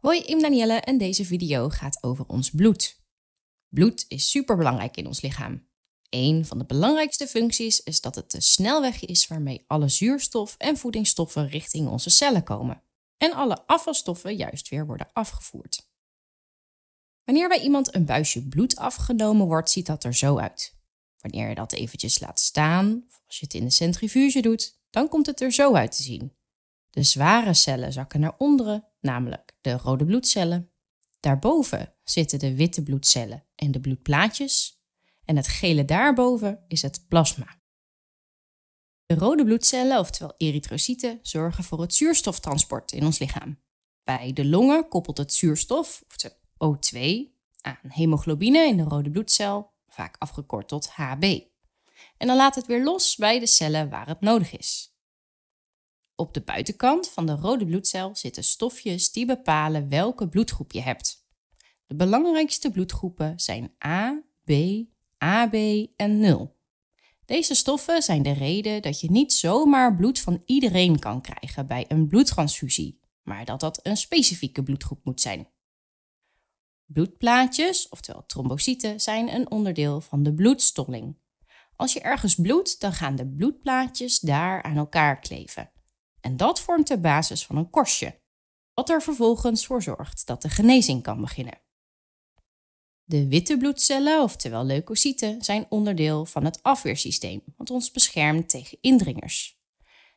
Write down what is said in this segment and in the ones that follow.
Hoi, ik ben Danielle en deze video gaat over ons bloed. Bloed is superbelangrijk in ons lichaam. Een van de belangrijkste functies is dat het de snelweg is waarmee alle zuurstof en voedingsstoffen richting onze cellen komen. En alle afvalstoffen juist weer worden afgevoerd. Wanneer bij iemand een buisje bloed afgenomen wordt, ziet dat er zo uit. Wanneer je dat eventjes laat staan, of als je het in de centrifuge doet, dan komt het er zo uit te zien. De zware cellen zakken naar onderen namelijk de rode bloedcellen. Daarboven zitten de witte bloedcellen en de bloedplaatjes. En het gele daarboven is het plasma. De rode bloedcellen, oftewel erytrocyten, zorgen voor het zuurstoftransport in ons lichaam. Bij de longen koppelt het zuurstof, oftewel O2, aan hemoglobine in de rode bloedcel, vaak afgekort tot HB. En dan laat het weer los bij de cellen waar het nodig is. Op de buitenkant van de rode bloedcel zitten stofjes die bepalen welke bloedgroep je hebt. De belangrijkste bloedgroepen zijn A, B, AB en 0. Deze stoffen zijn de reden dat je niet zomaar bloed van iedereen kan krijgen bij een bloedtransfusie, maar dat dat een specifieke bloedgroep moet zijn. Bloedplaatjes, oftewel trombocyten, zijn een onderdeel van de bloedstolling. Als je ergens bloedt, dan gaan de bloedplaatjes daar aan elkaar kleven. En dat vormt de basis van een korstje, wat er vervolgens voor zorgt dat de genezing kan beginnen. De witte bloedcellen, oftewel leukocyten, zijn onderdeel van het afweersysteem, wat ons beschermt tegen indringers.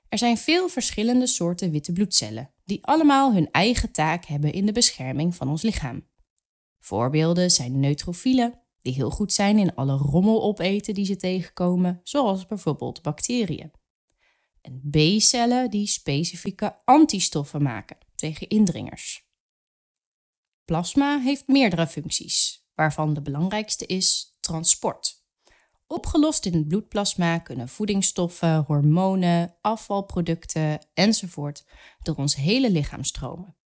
Er zijn veel verschillende soorten witte bloedcellen, die allemaal hun eigen taak hebben in de bescherming van ons lichaam. Voorbeelden zijn neutrofielen, die heel goed zijn in alle rommel opeten die ze tegenkomen, zoals bijvoorbeeld bacteriën en B-cellen die specifieke antistoffen maken tegen indringers. Plasma heeft meerdere functies, waarvan de belangrijkste is transport. Opgelost in het bloedplasma kunnen voedingsstoffen, hormonen, afvalproducten enzovoort door ons hele lichaam stromen.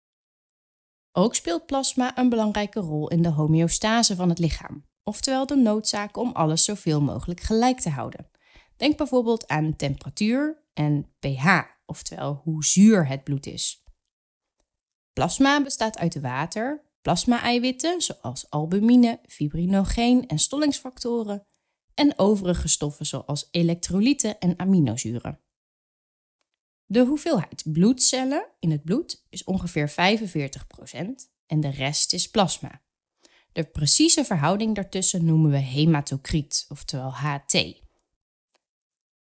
Ook speelt plasma een belangrijke rol in de homeostase van het lichaam, oftewel de noodzaak om alles zoveel mogelijk gelijk te houden, Denk bijvoorbeeld aan temperatuur en pH, oftewel hoe zuur het bloed is. Plasma bestaat uit water, plasma-eiwitten zoals albumine, fibrinogeen en stollingsfactoren en overige stoffen zoals elektrolyten en aminozuren. De hoeveelheid bloedcellen in het bloed is ongeveer 45% en de rest is plasma. De precieze verhouding daartussen noemen we hematocriet, oftewel HT.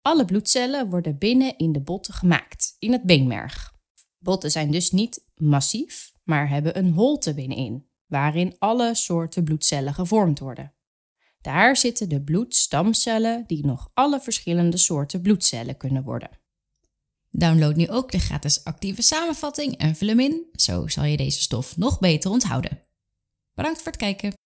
Alle bloedcellen worden binnen in de botten gemaakt, in het beenmerg. Botten zijn dus niet massief, maar hebben een holte binnenin, waarin alle soorten bloedcellen gevormd worden. Daar zitten de bloedstamcellen die nog alle verschillende soorten bloedcellen kunnen worden. Download nu ook de gratis actieve samenvatting en vul hem in, zo zal je deze stof nog beter onthouden. Bedankt voor het kijken.